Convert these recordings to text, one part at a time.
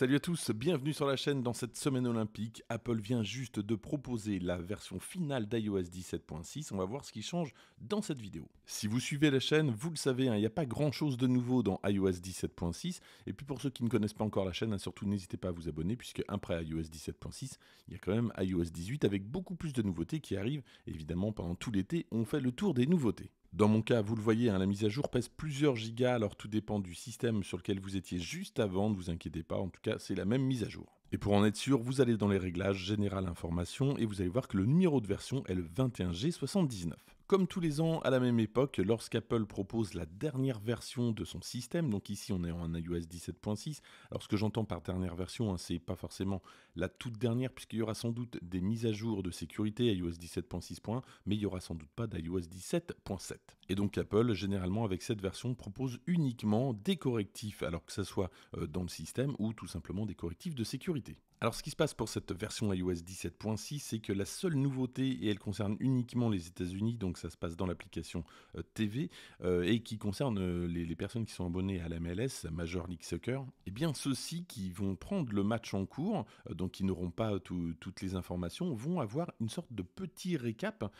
Salut à tous, bienvenue sur la chaîne dans cette semaine olympique. Apple vient juste de proposer la version finale d'iOS 17.6. On va voir ce qui change dans cette vidéo. Si vous suivez la chaîne, vous le savez, hein, il n'y a pas grand chose de nouveau dans iOS 17.6. Et puis pour ceux qui ne connaissent pas encore la chaîne, hein, surtout n'hésitez pas à vous abonner, puisque après iOS 17.6, il y a quand même iOS 18 avec beaucoup plus de nouveautés qui arrivent. Évidemment, pendant tout l'été, on fait le tour des nouveautés. Dans mon cas, vous le voyez, hein, la mise à jour pèse plusieurs gigas, alors tout dépend du système sur lequel vous étiez juste avant, ne vous inquiétez pas, en tout cas c'est la même mise à jour. Et pour en être sûr, vous allez dans les réglages Général Information et vous allez voir que le numéro de version est le 21G79. Comme tous les ans, à la même époque, lorsqu'Apple propose la dernière version de son système, donc ici on est en iOS 17.6, alors ce que j'entends par dernière version, hein, c'est pas forcément la toute dernière, puisqu'il y aura sans doute des mises à jour de sécurité iOS 17.6.1, mais il y aura sans doute pas d'iOS 17.7. Et donc Apple, généralement avec cette version, propose uniquement des correctifs, alors que ce soit euh, dans le système ou tout simplement des correctifs de sécurité. Alors ce qui se passe pour cette version iOS 17.6, c'est que la seule nouveauté, et elle concerne uniquement les États-Unis, donc ça se passe dans l'application euh, TV, euh, et qui concerne euh, les, personnes qui sont abonnées à la MLS, Major League Soccer, Et eh bien ceux-ci qui vont prendre le match en cours, donc qui n'auront pas toutes les informations, vont avoir une sorte de petit récap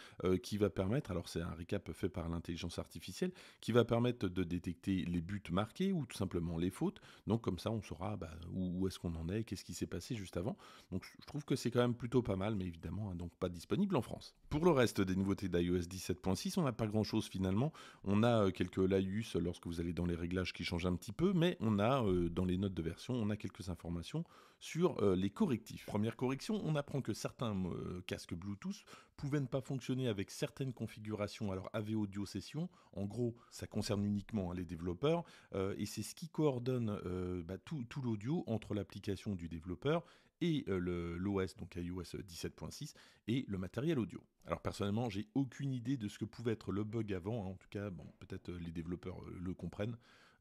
qui va permettre, alors c'est un récap fait par l'intelligence artificielle, qui va permettre de détecter les buts marqués ou tout simplement les fautes. Donc comme ça, on saura bah, où, est-ce qu'on en est, qu'est-ce qui s'est passé juste avant. Donc je trouve que c'est quand même plutôt pas mal, mais évidemment, hein, donc pas disponible en France. Pour le reste des nouveautés d'iOS 17, 7.6, on n'a pas grand-chose finalement. On a euh, quelques laïus lorsque vous allez dans les réglages qui changent un petit peu, mais on a euh, dans les notes de version, on a quelques informations sur euh, les correctifs. Première correction, on apprend que certains casques Bluetooth pouvait ne pas fonctionner avec certaines configurations, alors AV Audio Session, en gros, ça concerne uniquement hein, les développeurs, euh, et c'est ce qui coordonne euh, bah, tout, l'audio entre l'application du développeur et euh, l'OS, donc iOS 17.6, et le matériel audio. Alors personnellement, j'ai aucune idée de ce que pouvait être le bug avant, hein. en tout cas, bon, peut-être les développeurs le comprennent.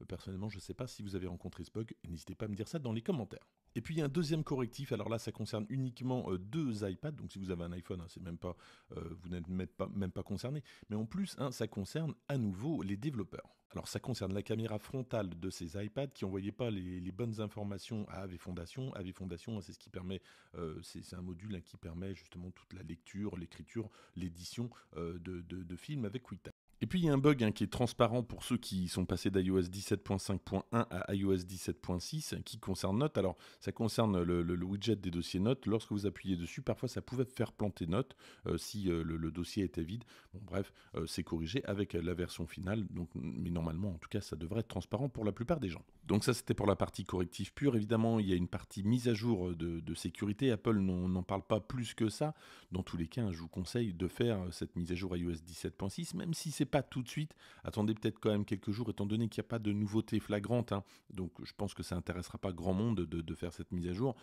Personnellement, je ne sais pas si vous avez rencontré ce bug, n'hésitez pas à me dire ça dans les commentaires. Et puis il y a un deuxième correctif, alors là ça concerne uniquement euh, deux iPads, donc si vous avez un iPhone, hein, c'est même pas, euh, vous n'êtes même pas, même pas concerné, mais en plus hein, ça concerne à nouveau les développeurs. Alors ça concerne la caméra frontale de ces iPads qui n'envoyait pas les, bonnes informations à AV Fondation. AV Fondation, hein, c'est ce qui permet, euh, c'est un module qui permet justement toute la lecture, l'écriture, l'édition de, de films avec QuickTime. Et puis il y a un bug hein, qui est transparent pour ceux qui sont passés d'iOS 17.5.1 à iOS 17.6 qui concerne Notes. Alors ça concerne le, widget des dossiers Notes. Lorsque vous appuyez dessus, parfois ça pouvait faire planter Notes euh, si euh, le, dossier était vide. Bon bref, euh, c'est corrigé avec la version finale. Donc, mais normalement, en tout cas, ça devrait être transparent pour la plupart des gens. Donc ça, c'était pour la partie corrective pure. Évidemment, il y a une partie mise à jour euh, de, sécurité. Apple n'en parle pas plus que ça. Dans tous les cas, je vous conseille de faire euh, cette mise à jour iOS 17.6, même si c'est pas tout de suite. Attendez peut-être quand même quelques jours, étant donné qu'il n'y a pas de nouveautés flagrantes. Hein. Donc je pense que ça intéressera pas grand monde de faire cette mise à jour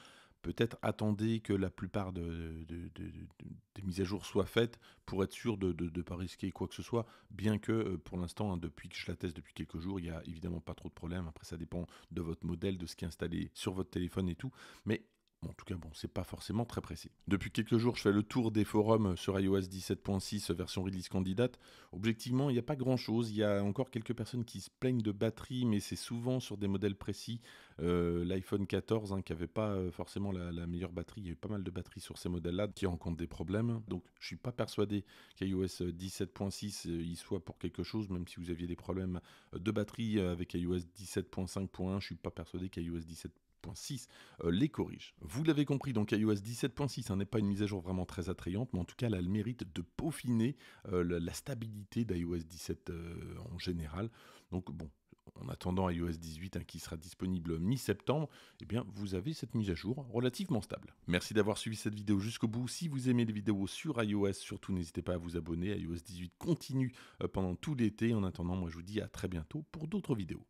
peut-être attendez que la plupart des mises à jour soient faites pour être sûr de ne pas risquer quoi que ce soit, bien que euh, pour l'instant, hein, depuis que je la teste depuis quelques jours, il n'y a évidemment pas trop de problèmes. Après, ça dépend de votre modèle, de ce qui est installé sur votre téléphone et tout. Mais en tout cas, bon, c'est pas forcément très précis. Depuis quelques jours, je fais le tour des forums sur iOS 17.6 version release candidate. Objectivement, il n'y a pas grand chose. Il y a encore quelques personnes qui se plaignent de batterie, mais c'est souvent sur des modèles précis. Euh, L'iPhone 14, hein, qui n'avait pas euh, forcément la, meilleure batterie, il y a eu pas mal de batteries sur ces modèles-là qui rencontrent des problèmes. Donc, je suis pas persuadé qu'iOS 17.6 euh, y soit pour quelque chose, même si vous aviez des problèmes de batterie avec iOS 17.5.1. Je suis pas persuadé qu'iOS 17 euh, les corrige. Vous l'avez compris, donc iOS 17.6 hein, n'est pas une mise à jour vraiment très attrayante, mais en tout cas, elle a le mérite de peaufiner euh, la, stabilité d'iOS 17 euh, en général. Donc bon, en attendant iOS 18 hein, qui sera disponible mi-septembre, eh bien vous avez cette mise à jour relativement stable. Merci d'avoir suivi cette vidéo jusqu'au bout. Si vous aimez les vidéos sur iOS, surtout n'hésitez pas à vous abonner. iOS 18 continue pendant tout l'été. En attendant, moi je vous dis à très bientôt pour d'autres vidéos.